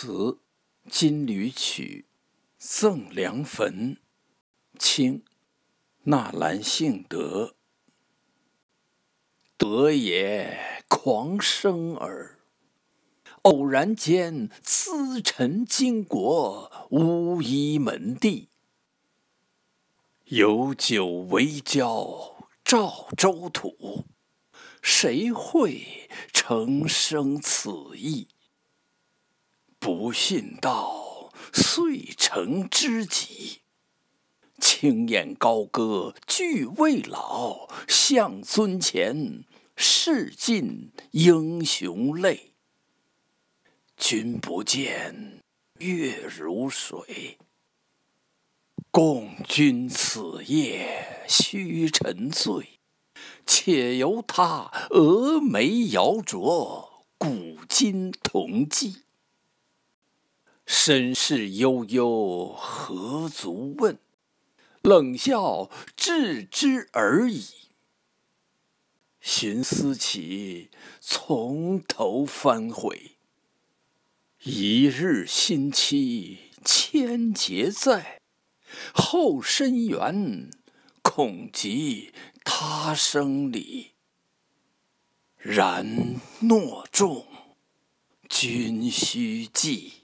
词《金缕曲·赠梁坟，清·纳兰性德。德也狂生耳，偶然间，缁臣巾国，乌衣门第。有酒为浇赵州土，谁会成生此意？不信道，遂成知己。青眼高歌俱未老，向尊前，拭尽英雄泪。君不见，月如水，共君此夜须沉醉，且由他，蛾眉摇灼，古今同寂。身世悠悠，何足问？冷笑置之而已。寻思起，从头翻回。一日新期千劫在，后生缘恐及他生里。然诺重，君须记。